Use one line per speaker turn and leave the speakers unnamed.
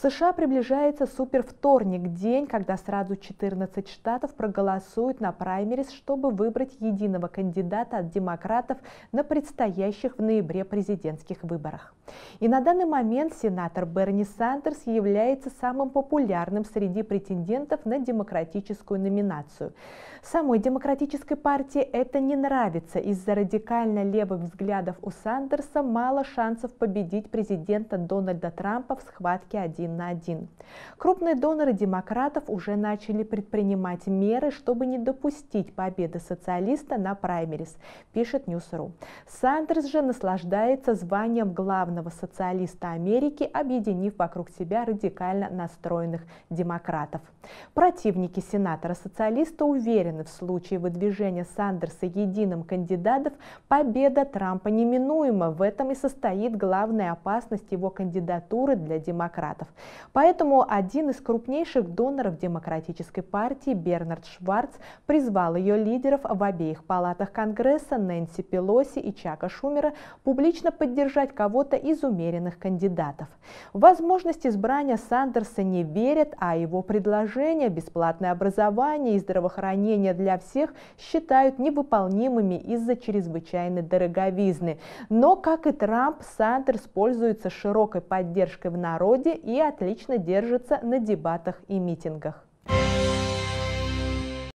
США приближается супервторник, день, когда сразу 14 штатов проголосуют на праймерис, чтобы выбрать единого кандидата от демократов на предстоящих в ноябре президентских выборах. И на данный момент сенатор Берни Сандерс является самым популярным среди претендентов на демократическую номинацию. Самой демократической партии это не нравится. Из-за радикально левых взглядов у Сандерса мало шансов победить президента Дональда Трампа в схватке один на один. Крупные доноры демократов уже начали предпринимать меры, чтобы не допустить победы социалиста на праймерис, пишет Ньюсру. Сандерс же наслаждается званием главного социалиста социалиста Америки, объединив вокруг себя радикально настроенных демократов. Противники сенатора-социалиста уверены, в случае выдвижения Сандерса единым кандидатов победа Трампа неминуема. В этом и состоит главная опасность его кандидатуры для демократов. Поэтому один из крупнейших доноров демократической партии Бернард Шварц призвал ее лидеров в обеих палатах Конгресса Нэнси Пелоси и Чака Шумера публично поддержать кого-то из умеренных умеренных кандидатов. В возможность избрания Сандерса не верят, а его предложения, бесплатное образование и здравоохранение для всех считают невыполнимыми из-за чрезвычайной дороговизны. Но, как и Трамп, Сандерс пользуется широкой поддержкой в народе и отлично держится на дебатах и митингах.